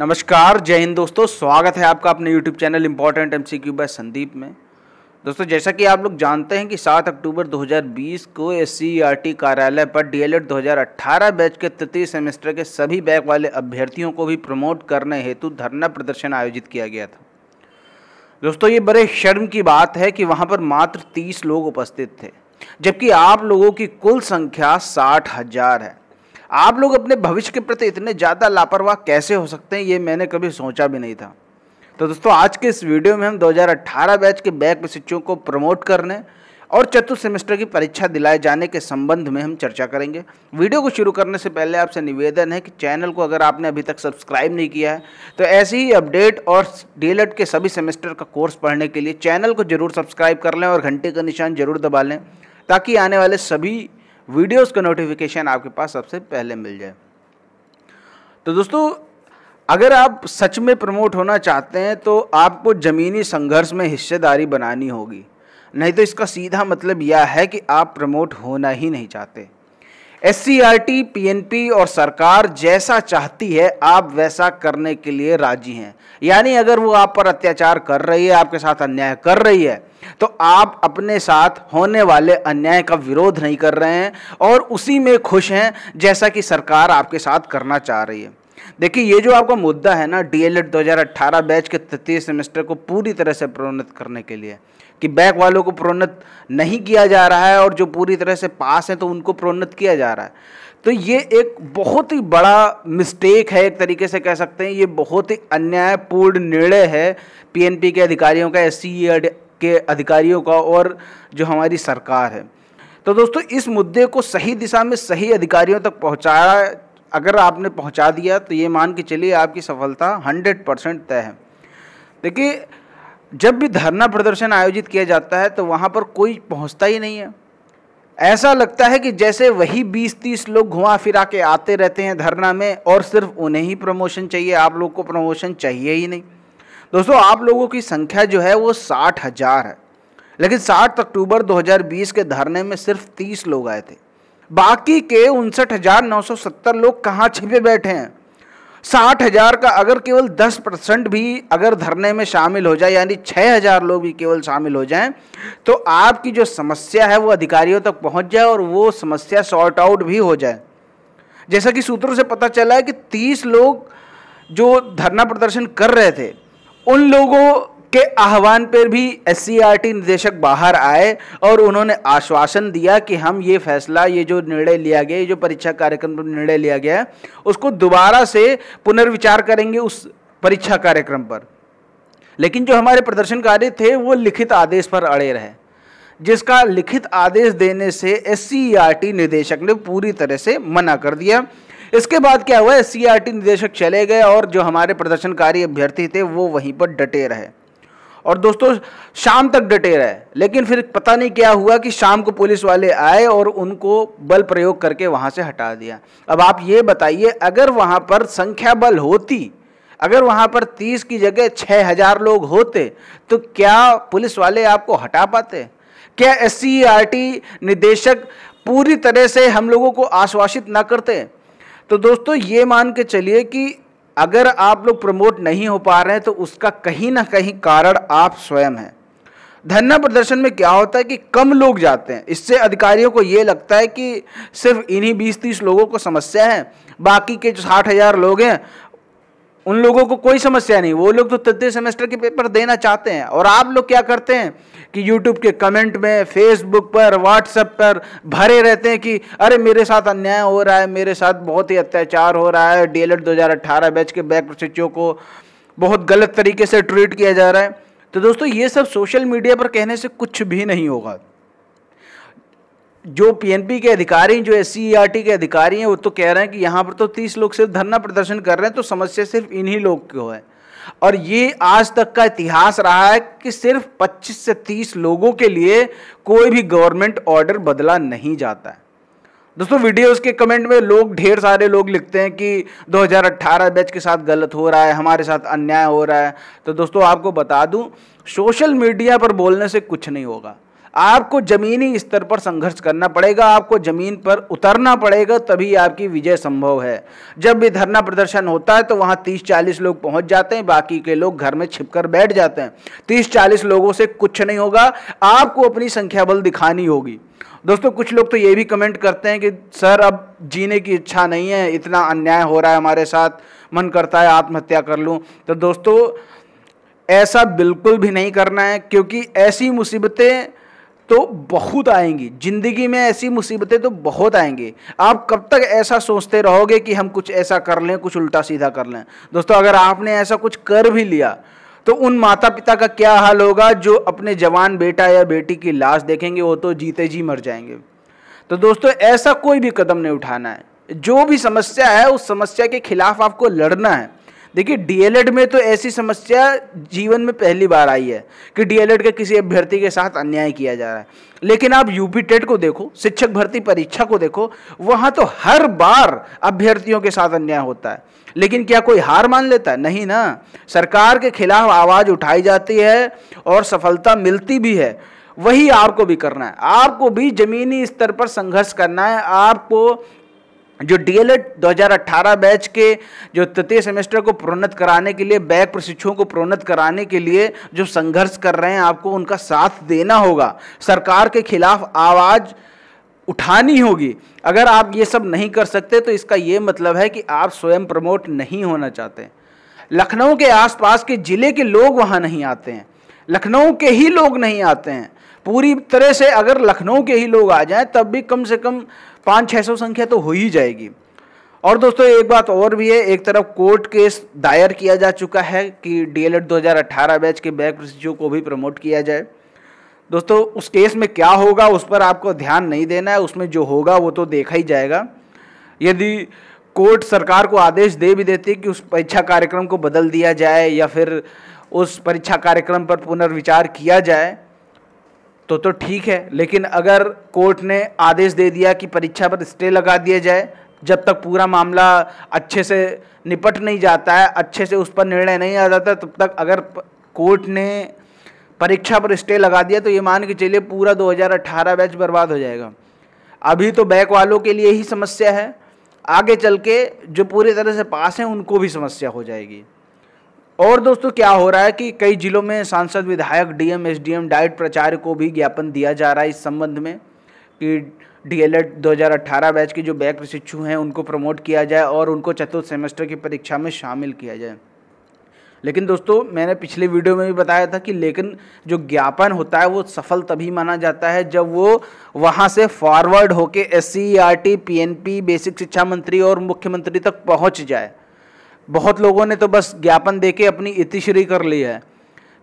नमस्कार जय हिंद दोस्तों स्वागत है आपका अपने YouTube channel important M C Q by Sandeep में दोस्तों जैसा कि आप लोग जानते हैं कि 7 अक्टूबर 2020 को एस सी e कार्यालय पर डी 2018 बैच के तृतीय सेमेस्टर के सभी बैक वाले अभ्यर्थियों को भी प्रमोट करने हेतु धरना प्रदर्शन आयोजित किया गया था दोस्तों ये बड़े शर्म की बात है कि वहाँ पर मात्र तीस लोग उपस्थित थे जबकि आप लोगों की कुल संख्या साठ हज़ार है आप लोग अपने भविष्य के प्रति इतने ज़्यादा लापरवाह कैसे हो सकते हैं ये मैंने कभी सोचा भी नहीं था तो दोस्तों आज के इस वीडियो में हम 2018 बैच के बैक शिक्षकों को प्रमोट करने और चतुर्थ सेमेस्टर की परीक्षा दिलाए जाने के संबंध में हम चर्चा करेंगे वीडियो को शुरू करने से पहले आपसे निवेदन है कि चैनल को अगर आपने अभी तक सब्सक्राइब नहीं किया है तो ऐसे ही अपडेट और डीएलएड के सभी सेमेस्टर का कोर्स पढ़ने के लिए चैनल को जरूर सब्सक्राइब कर लें और घंटे का निशान जरूर दबा लें ताकि आने वाले सभी वीडियोस का नोटिफिकेशन आपके पास सबसे पहले मिल जाए तो दोस्तों अगर आप सच में प्रमोट होना चाहते हैं तो आपको ज़मीनी संघर्ष में हिस्सेदारी बनानी होगी नहीं तो इसका सीधा मतलब यह है कि आप प्रमोट होना ही नहीं चाहते एस पीएनपी और सरकार जैसा चाहती है आप वैसा करने के लिए राजी हैं यानी अगर वो आप पर अत्याचार कर रही है आपके साथ अन्याय कर रही है तो आप अपने साथ होने वाले अन्याय का विरोध नहीं कर रहे हैं और उसी में खुश हैं जैसा कि सरकार आपके साथ करना चाह रही है देखिए ये जो आपका मुद्दा है ना डीएलएड 2018 बैच के तृतीय सेमेस्टर को पूरी तरह से प्रोन्नत करने के लिए कि बैक वालों को प्रोन्नत नहीं किया जा रहा है और जो पूरी तरह से पास हैं तो उनको प्रोन्नत किया जा रहा है तो ये एक बहुत ही बड़ा मिस्टेक है एक तरीके से कह सकते हैं ये बहुत ही अन्यायपूर्ण निर्णय है पीएनपी के अधिकारियों का एस e के अधिकारियों का और जो हमारी सरकार है तो दोस्तों इस मुद्दे को सही दिशा में सही अधिकारियों तक पहुँचाया अगर आपने पहुंचा दिया तो ये मान के चलिए आपकी सफलता हंड्रेड परसेंट तय है देखिए जब भी धरना प्रदर्शन आयोजित किया जाता है तो वहाँ पर कोई पहुँचता ही नहीं है ऐसा लगता है कि जैसे वही 20-30 लोग घुमा फिरा के आते रहते हैं धरना में और सिर्फ उन्हें ही प्रमोशन चाहिए आप लोग को प्रमोशन चाहिए ही नहीं दोस्तों आप लोगों की संख्या जो है वो साठ हज़ार है लेकिन साठ अक्टूबर 2020 के धरने में सिर्फ तीस लोग आए थे बाकी के उनसठ हज़ार नौ सौ सत्तर लोग कहाँ छिपे बैठे हैं साठ हज़ार का अगर केवल दस परसेंट भी अगर धरने में शामिल हो जाए यानी छः हज़ार लोग भी केवल शामिल हो जाएं तो आपकी जो समस्या है वो अधिकारियों तक पहुंच जाए और वो समस्या सॉर्ट आउट भी हो जाए जैसा कि सूत्रों से पता चला है कि तीस लोग जो धरना प्रदर्शन कर रहे थे उन लोगों के आह्वान पर भी एस e निदेशक बाहर आए और उन्होंने आश्वासन दिया कि हम ये फैसला ये जो निर्णय लिया गया ये जो परीक्षा कार्यक्रम पर निर्णय लिया गया उसको दोबारा से पुनर्विचार करेंगे उस परीक्षा कार्यक्रम पर लेकिन जो हमारे प्रदर्शनकारी थे वो लिखित आदेश पर अड़े रहे जिसका लिखित आदेश देने से एस e निदेशक ने पूरी तरह से मना कर दिया इसके बाद क्या हुआ एस e निदेशक चले गए और जो हमारे प्रदर्शनकारी अभ्यर्थी थे वो वहीं पर डटे रहे और दोस्तों शाम तक डटे रहे लेकिन फिर पता नहीं क्या हुआ कि शाम को पुलिस वाले आए और उनको बल प्रयोग करके वहाँ से हटा दिया अब आप ये बताइए अगर वहाँ पर संख्या बल होती अगर वहाँ पर तीस की जगह छः हज़ार लोग होते तो क्या पुलिस वाले आपको हटा पाते क्या एस सी e निदेशक पूरी तरह से हम लोगों को आश्वासित ना करते तो दोस्तों ये मान के चलिए कि अगर आप लोग प्रमोट नहीं हो पा रहे हैं तो उसका कहीं ना कहीं कारण आप स्वयं हैं धरना प्रदर्शन में क्या होता है कि कम लोग जाते हैं इससे अधिकारियों को ये लगता है कि सिर्फ इन्हीं बीस तीस लोगों को समस्या है बाकी के जो साठ हज़ार लोग हैं उन लोगों को कोई समस्या नहीं वो लोग तो तृतीय सेमेस्टर के पेपर देना चाहते हैं और आप लोग क्या करते हैं कि यूट्यूब के कमेंट में फेसबुक पर व्हाट्सएप पर भरे रहते हैं कि अरे मेरे साथ अन्याय हो रहा है मेरे साथ बहुत ही अत्याचार हो रहा है डी एल बैच के बैक बच्चों को बहुत गलत तरीके से ट्रीट किया जा रहा है तो दोस्तों ये सब सोशल मीडिया पर कहने से कुछ भी नहीं होगा जो पीएनपी के अधिकारी जो एस e के अधिकारी हैं वो तो कह रहे हैं कि यहाँ पर तो तीस लोग सिर्फ धरना प्रदर्शन कर रहे हैं तो समस्या सिर्फ इन्हीं लोग को है और ये आज तक का इतिहास रहा है कि सिर्फ 25 से 30 लोगों के लिए कोई भी गवर्नमेंट ऑर्डर बदला नहीं जाता है दोस्तों वीडियोस के कमेंट में लोग ढेर सारे लोग लिखते हैं कि 2018 बैच के साथ गलत हो रहा है हमारे साथ अन्याय हो रहा है तो दोस्तों आपको बता दूं सोशल मीडिया पर बोलने से कुछ नहीं होगा आपको ज़मीनी स्तर पर संघर्ष करना पड़ेगा आपको ज़मीन पर उतरना पड़ेगा तभी आपकी विजय संभव है जब भी धरना प्रदर्शन होता है तो वहाँ तीस चालीस लोग पहुँच जाते हैं बाकी के लोग घर में छिपकर बैठ जाते हैं तीस चालीस लोगों से कुछ नहीं होगा आपको अपनी संख्या बल दिखानी होगी दोस्तों कुछ लोग तो ये भी कमेंट करते हैं कि सर अब जीने की इच्छा नहीं है इतना अन्याय हो रहा है हमारे साथ मन करता है आत्महत्या कर लूँ तो दोस्तों ऐसा बिल्कुल भी नहीं करना है क्योंकि ऐसी मुसीबतें तो बहुत आएंगी ज़िंदगी में ऐसी मुसीबतें तो बहुत आएंगी आप कब तक ऐसा सोचते रहोगे कि हम कुछ ऐसा कर लें कुछ उल्टा सीधा कर लें दोस्तों अगर आपने ऐसा कुछ कर भी लिया तो उन माता पिता का क्या हाल होगा जो अपने जवान बेटा या बेटी की लाश देखेंगे वो तो जीते जी मर जाएंगे तो दोस्तों ऐसा कोई भी कदम नहीं उठाना है जो भी समस्या है उस समस्या के खिलाफ आपको लड़ना है देखिए डीएलएड में तो ऐसी समस्या जीवन में पहली बार आई है कि डीएलएड के किसी अभ्यर्थी के साथ अन्याय किया जा रहा है लेकिन आप यूपी टेट को देखो शिक्षक भर्ती परीक्षा को देखो वहां तो हर बार अभ्यर्थियों के साथ अन्याय होता है लेकिन क्या कोई हार मान लेता है नहीं ना सरकार के खिलाफ आवाज़ उठाई जाती है और सफलता मिलती भी है वही आपको भी करना है आपको भी ज़मीनी स्तर पर संघर्ष करना है आपको जो डीएलएड 2018 बैच के जो तृतीय सेमेस्टर को प्रोन्नत कराने के लिए बैक प्रशिक्षुओं को प्रोन्नत कराने के लिए जो संघर्ष कर रहे हैं आपको उनका साथ देना होगा सरकार के खिलाफ आवाज़ उठानी होगी अगर आप ये सब नहीं कर सकते तो इसका ये मतलब है कि आप स्वयं प्रमोट नहीं होना चाहते लखनऊ के आसपास के ज़िले के लोग वहाँ नहीं आते हैं लखनऊ के ही लोग नहीं आते हैं पूरी तरह से अगर लखनऊ के ही लोग आ जाएं तब भी कम से कम पाँच छः सौ संख्या तो हो ही जाएगी और दोस्तों एक बात और भी है एक तरफ कोर्ट केस दायर किया जा चुका है कि डीएलएड 2018 बैच के बैक प्रशिक्षुओं को भी प्रमोट किया जाए दोस्तों उस केस में क्या होगा उस पर आपको ध्यान नहीं देना है उसमें जो होगा वो तो देखा ही जाएगा यदि कोर्ट सरकार को आदेश दे भी देती है कि उस परीक्षा कार्यक्रम को बदल दिया जाए या फिर उस परीक्षा कार्यक्रम पर पुनर्विचार किया जाए तो तो ठीक है लेकिन अगर कोर्ट ने आदेश दे दिया कि परीक्षा पर स्टे लगा दिया जाए जब तक पूरा मामला अच्छे से निपट नहीं जाता है अच्छे से उस पर निर्णय नहीं आ जाता तब तक अगर कोर्ट ने परीक्षा पर स्टे लगा दिया तो ये मान के चलिए पूरा 2018 बैच बर्बाद हो जाएगा अभी तो बैक वालों के लिए ही समस्या है आगे चल के जो पूरी तरह से पास हैं उनको भी समस्या हो जाएगी और दोस्तों क्या हो रहा है कि कई जिलों में सांसद विधायक डीएम एसडीएम डाइट प्रचार को भी ज्ञापन दिया जा रहा है इस संबंध में कि डीएलएड 2018 बैच के जो बैक प्रशिक्षु हैं उनको प्रमोट किया जाए और उनको चतुर्थ सेमेस्टर की परीक्षा में शामिल किया जाए लेकिन दोस्तों मैंने पिछले वीडियो में भी बताया था कि लेकिन जो ज्ञापन होता है वो सफल तभी माना जाता है जब वो वहाँ से फॉरवर्ड होके S C R T P N P basic शिक्षा मंत्री और मुख्यमंत्री तक पहुँच जाए बहुत लोगों ने तो बस ज्ञापन दे के अपनी इतिश्री कर ली है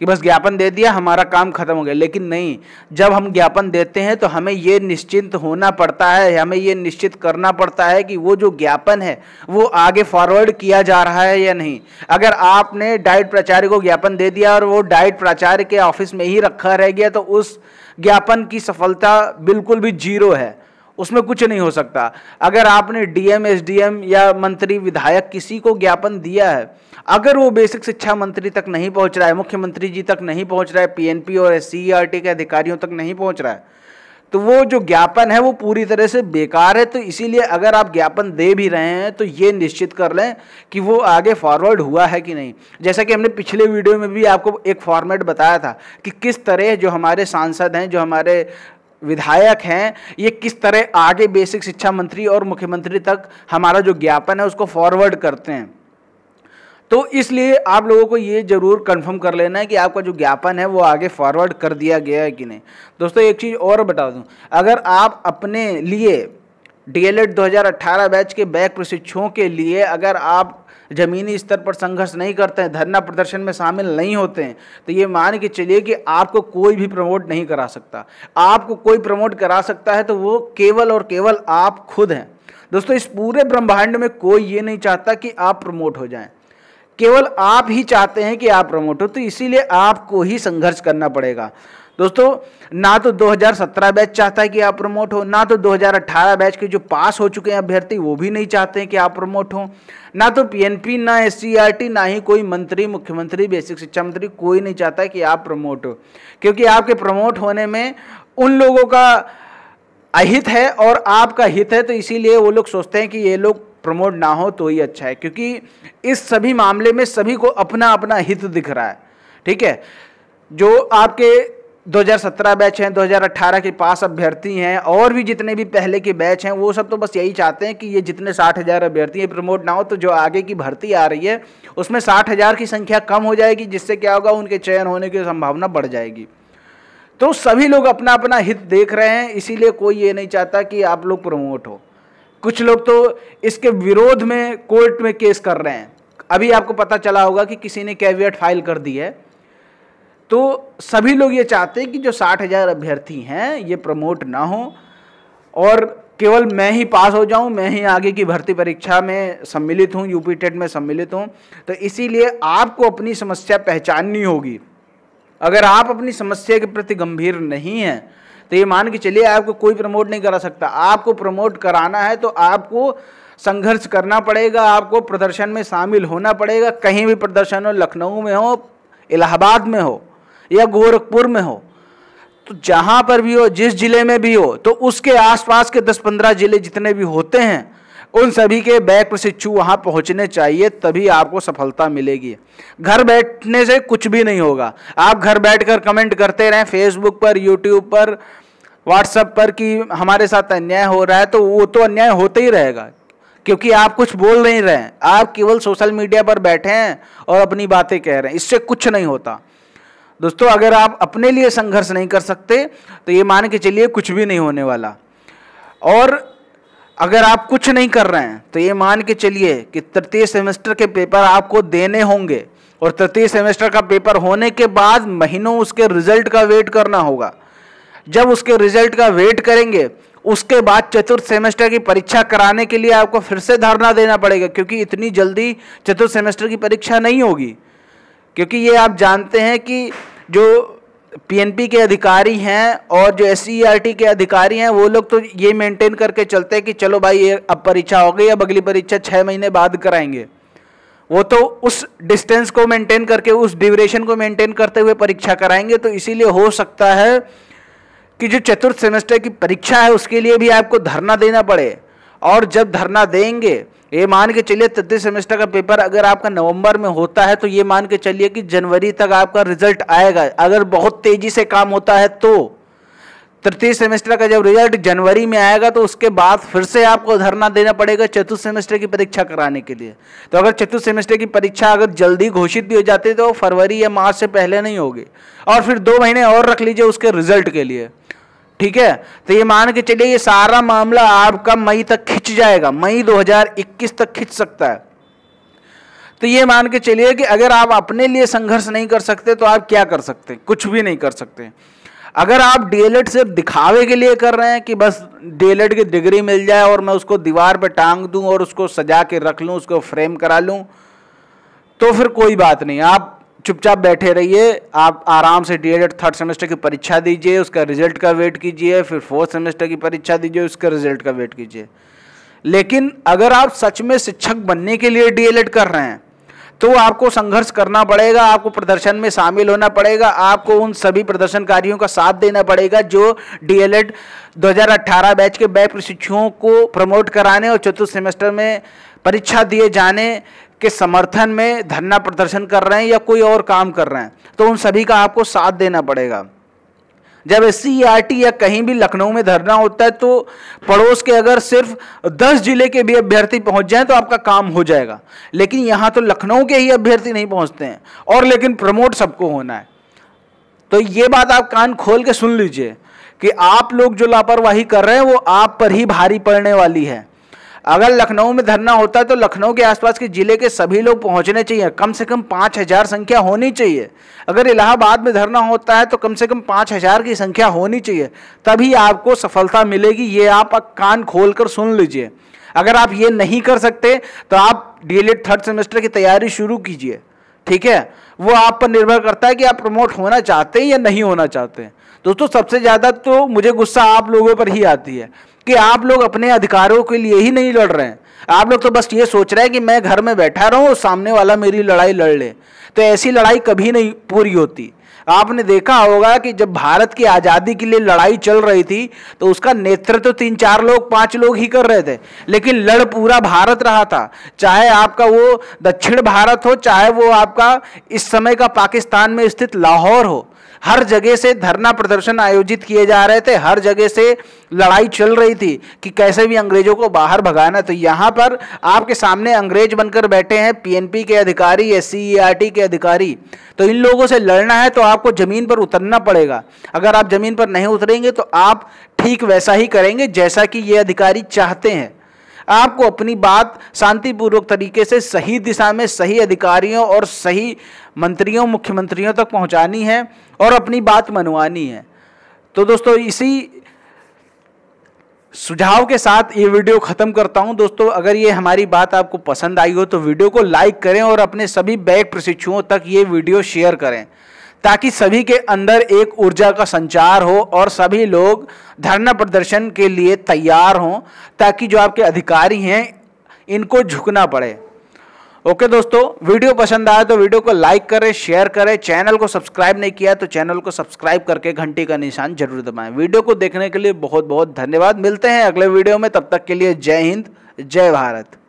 कि बस ज्ञापन दे दिया हमारा काम खत्म हो गया लेकिन नहीं जब हम ज्ञापन देते हैं तो हमें ये निश्चिंत होना पड़ता है हमें ये निश्चित करना पड़ता है कि वो जो ज्ञापन है वो आगे फॉरवर्ड किया जा रहा है या नहीं अगर आपने डाइट प्राचार्य को ज्ञापन दे दिया और वो डाइट प्राचार्य के ऑफिस में ही रखा रह गया तो उस ज्ञापन की सफलता बिल्कुल भी जीरो है उसमें कुछ नहीं हो सकता अगर आपने डीएम एसडीएम या मंत्री विधायक किसी को ज्ञापन दिया है अगर वो बेसिक शिक्षा मंत्री तक नहीं पहुंच रहा है मुख्यमंत्री जी तक नहीं पहुंच रहा है पीएनपी और एस e के अधिकारियों तक नहीं पहुंच रहा है तो वो जो ज्ञापन है वो पूरी तरह से बेकार है तो इसीलिए अगर आप ज्ञापन दे भी रहे हैं तो ये निश्चित कर लें कि वो आगे फॉरवर्ड हुआ है कि नहीं जैसा कि हमने पिछले वीडियो में भी आपको एक फॉर्मेट बताया था कि किस तरह जो हमारे सांसद हैं जो हमारे विधायक हैं ये किस तरह आगे बेसिक शिक्षा मंत्री और मुख्यमंत्री तक हमारा जो ज्ञापन है उसको फॉरवर्ड करते हैं तो इसलिए आप लोगों को ये जरूर कंफर्म कर लेना है कि आपका जो ज्ञापन है वो आगे फॉरवर्ड कर दिया गया है कि नहीं दोस्तों एक चीज़ और बता दूं अगर आप अपने लिए डीएलएड 2018 बैच के बैक प्रशिक्षुओं के लिए अगर आप ज़मीनी स्तर पर संघर्ष नहीं करते हैं धरना प्रदर्शन में शामिल नहीं होते हैं तो ये मान के चलिए कि आपको कोई भी प्रमोट नहीं करा सकता आपको कोई प्रमोट करा सकता है तो वो केवल और केवल आप खुद हैं दोस्तों इस पूरे ब्रह्मांड में कोई ये नहीं चाहता कि आप प्रमोट हो जाएं केवल आप ही चाहते हैं कि आप प्रमोट हो तो इसीलिए आपको ही संघर्ष करना पड़ेगा दोस्तों ना तो 2017 बैच चाहता है कि आप प्रमोट हो ना तो 2018 बैच के जो पास हो चुके हैं अभ्यर्थी वो भी नहीं चाहते हैं कि आप प्रमोट हो ना तो पीएनपी ना एस e ना ही कोई मंत्री मुख्यमंत्री बेसिक शिक्षा मंत्री कोई नहीं चाहता कि आप प्रमोट हो क्योंकि आपके प्रमोट होने में उन लोगों का अहित है और आपका हित है तो इसीलिए वो लोग सोचते हैं कि ये लोग प्रमोट ना हो तो ही अच्छा है क्योंकि इस सभी मामले में सभी को अपना अपना हित दिख रहा है ठीक है जो आपके 2017 बैच हैं 2018 के पास अभ्यर्थी हैं और भी जितने भी पहले के बैच हैं वो सब तो बस यही चाहते हैं कि ये जितने साठ हज़ार अभ्यर्थी हैं प्रमोट ना हो तो जो आगे की भर्ती आ रही है उसमें साठ हज़ार की संख्या कम हो जाएगी जिससे क्या होगा उनके चयन होने की संभावना बढ़ जाएगी तो सभी लोग अपना अपना हित देख रहे हैं इसीलिए कोई ये नहीं चाहता कि आप लोग प्रमोट हो कुछ लोग तो इसके विरोध में कोर्ट में केस कर रहे हैं अभी आपको पता चला होगा कि किसी ने कैवियट फाइल कर दी है तो सभी लोग ये चाहते हैं कि जो साठ हज़ार अभ्यर्थी हैं ये प्रमोट ना हो और केवल मैं ही पास हो जाऊं मैं ही आगे की भर्ती परीक्षा में सम्मिलित हूं यूपी टेट में सम्मिलित हूं तो इसीलिए आपको अपनी समस्या पहचाननी होगी अगर आप अपनी समस्या के प्रति गंभीर नहीं हैं तो ये मान के चलिए आपको कोई प्रमोट नहीं करा सकता आपको प्रमोट कराना है तो आपको संघर्ष करना पड़ेगा आपको प्रदर्शन में शामिल होना पड़ेगा कहीं भी प्रदर्शन हो लखनऊ में हो इलाहाबाद में हो या गोरखपुर में हो तो जहाँ पर भी हो जिस जिले में भी हो तो उसके आसपास के 10-15 जिले जितने भी होते हैं उन सभी के बैक प्रशिक्षु वहाँ पहुँचने चाहिए तभी आपको सफलता मिलेगी घर बैठने से कुछ भी नहीं होगा आप घर बैठकर कमेंट करते रहें फेसबुक पर यूट्यूब पर व्हाट्सएप पर कि हमारे साथ अन्याय हो रहा है तो वो तो अन्याय होते ही रहेगा क्योंकि आप कुछ बोल नहीं रहे हैं आप केवल सोशल मीडिया पर बैठे हैं और अपनी बातें कह रहे हैं इससे कुछ नहीं होता दोस्तों अगर आप अपने लिए संघर्ष नहीं कर सकते तो ये मान के चलिए कुछ भी नहीं होने वाला और अगर आप कुछ नहीं कर रहे हैं तो ये मान के चलिए कि तृतीय सेमेस्टर के पेपर आपको देने होंगे और तृतीय सेमेस्टर का पेपर होने के बाद महीनों उसके रिजल्ट का वेट करना होगा जब उसके रिजल्ट का वेट करेंगे उसके बाद चतुर्थ सेमेस्टर की परीक्षा कराने के लिए आपको फिर से धरना देना पड़ेगा क्योंकि इतनी जल्दी चतुर्थ सेमेस्टर की परीक्षा नहीं होगी क्योंकि ये आप जानते हैं कि जो पीएनपी के अधिकारी हैं और जो एस e e के अधिकारी हैं वो लोग तो ये मेंटेन करके चलते हैं कि चलो भाई ये अब परीक्षा हो गई अब अगली परीक्षा छः महीने बाद कराएंगे वो तो उस डिस्टेंस को मेंटेन करके उस ड्यूरेशन को मेंटेन करते हुए परीक्षा कराएंगे तो इसीलिए हो सकता है कि जो चतुर्थ सेमेस्टर की परीक्षा है उसके लिए भी आपको धरना देना पड़े और जब धरना देंगे ये मान के चलिए तृतीय सेमेस्टर का पेपर अगर आपका नवंबर में होता है तो ये मान के चलिए कि जनवरी तक आपका रिजल्ट आएगा अगर बहुत तेजी से काम होता है तो तृतीय सेमेस्टर का जब रिजल्ट जनवरी में आएगा तो उसके बाद फिर से आपको धरना देना पड़ेगा चतुर्थ सेमेस्टर की परीक्षा कराने के लिए तो अगर चतुर्थ सेमेस्टर की परीक्षा अगर जल्दी घोषित भी हो जाती है तो फरवरी या मार्च से पहले नहीं होगी और फिर दो महीने और रख लीजिए उसके रिजल्ट के लिए ठीक है तो ये मान के चलिए ये सारा मामला आपका मई तक खिंच जाएगा मई 2021 तक खिंच सकता है तो ये मान के चलिए कि अगर आप अपने लिए संघर्ष नहीं कर सकते तो आप क्या कर सकते कुछ भी नहीं कर सकते अगर आप डीएलएड सिर्फ दिखावे के लिए कर रहे हैं कि बस डीएलएड की डिग्री मिल जाए और मैं उसको दीवार पर टांग दूं और उसको सजा के रख लूं उसको फ्रेम करा लूं तो फिर कोई बात नहीं आप चुपचाप बैठे रहिए आप आराम से डी थर्ड सेमेस्टर की परीक्षा दीजिए उसका रिजल्ट का वेट कीजिए फिर फोर्थ सेमेस्टर की परीक्षा दीजिए उसका रिजल्ट का वेट कीजिए लेकिन अगर आप सच में शिक्षक बनने के लिए डीएलएड कर रहे हैं तो आपको संघर्ष करना पड़ेगा आपको प्रदर्शन में शामिल होना पड़ेगा आपको उन सभी प्रदर्शनकारियों का साथ देना पड़ेगा जो डीएलएड एल बैच के बै प्रशिक्षुओं को प्रमोट कराने और चतुर्थ सेमेस्टर में परीक्षा दिए जाने के समर्थन में धरना प्रदर्शन कर रहे हैं या कोई और काम कर रहे हैं तो उन सभी का आपको साथ देना पड़ेगा जब एस e या कहीं भी लखनऊ में धरना होता है तो पड़ोस के अगर सिर्फ दस जिले के भी अभ्यर्थी पहुंच जाएं तो आपका काम हो जाएगा लेकिन यहां तो लखनऊ के ही अभ्यर्थी नहीं पहुंचते हैं और लेकिन प्रमोट सबको होना है तो ये बात आप कान खोल के सुन लीजिए कि आप लोग जो लापरवाही कर रहे हैं वो आप पर ही भारी पड़ने वाली है अगर लखनऊ में धरना होता है तो लखनऊ के आसपास के ज़िले के सभी लोग पहुंचने चाहिए कम से कम पाँच हज़ार संख्या होनी चाहिए अगर इलाहाबाद में धरना होता है तो कम से कम पाँच हज़ार की संख्या होनी चाहिए तभी आपको सफलता मिलेगी ये आप कान खोल कर सुन लीजिए अगर आप ये नहीं कर सकते तो आप डी थर्ड सेमेस्टर की तैयारी शुरू कीजिए ठीक है वो आप पर निर्भर करता है कि आप प्रमोट होना चाहते हैं या नहीं होना चाहते हैं दोस्तों सबसे ज़्यादा तो मुझे गुस्सा आप लोगों पर ही आती है कि आप लोग अपने अधिकारों के लिए ही नहीं लड़ रहे हैं आप लोग तो बस ये सोच रहे हैं कि मैं घर में बैठा रहूं और सामने वाला मेरी लड़ाई लड़ ले तो ऐसी लड़ाई कभी नहीं पूरी होती आपने देखा होगा कि जब भारत की आज़ादी के लिए लड़ाई चल रही थी तो उसका नेतृत्व तो तीन चार लोग पांच लोग ही कर रहे थे लेकिन लड़ पूरा भारत रहा था चाहे आपका वो दक्षिण भारत हो चाहे वो आपका इस समय का पाकिस्तान में स्थित लाहौर हो हर जगह से धरना प्रदर्शन आयोजित किए जा रहे थे हर जगह से लड़ाई चल रही थी कि कैसे भी अंग्रेजों को बाहर भगाना तो यहाँ पर आपके सामने अंग्रेज बनकर बैठे हैं पीएनपी के अधिकारी एस e के अधिकारी तो इन लोगों से लड़ना है तो आपको ज़मीन पर उतरना पड़ेगा अगर आप ज़मीन पर नहीं उतरेंगे तो आप ठीक वैसा ही करेंगे जैसा कि ये अधिकारी चाहते हैं आपको अपनी बात शांतिपूर्वक तरीके से सही दिशा में सही अधिकारियों और सही मंत्रियों मुख्यमंत्रियों तक पहुंचानी है और अपनी बात मनवानी है तो दोस्तों इसी सुझाव के साथ ये वीडियो ख़त्म करता हूं दोस्तों अगर ये हमारी बात आपको पसंद आई हो तो वीडियो को लाइक करें और अपने सभी बैग प्रशिक्षुओं तक ये वीडियो शेयर करें ताकि सभी के अंदर एक ऊर्जा का संचार हो और सभी लोग धरना प्रदर्शन के लिए तैयार हों ताकि जो आपके अधिकारी हैं इनको झुकना पड़े ओके दोस्तों वीडियो पसंद आया तो वीडियो को लाइक करें शेयर करें चैनल को सब्सक्राइब नहीं किया तो चैनल को सब्सक्राइब करके घंटी का निशान जरूर दबाएं वीडियो को देखने के लिए बहुत बहुत धन्यवाद मिलते हैं अगले वीडियो में तब तक के लिए जय हिंद जय भारत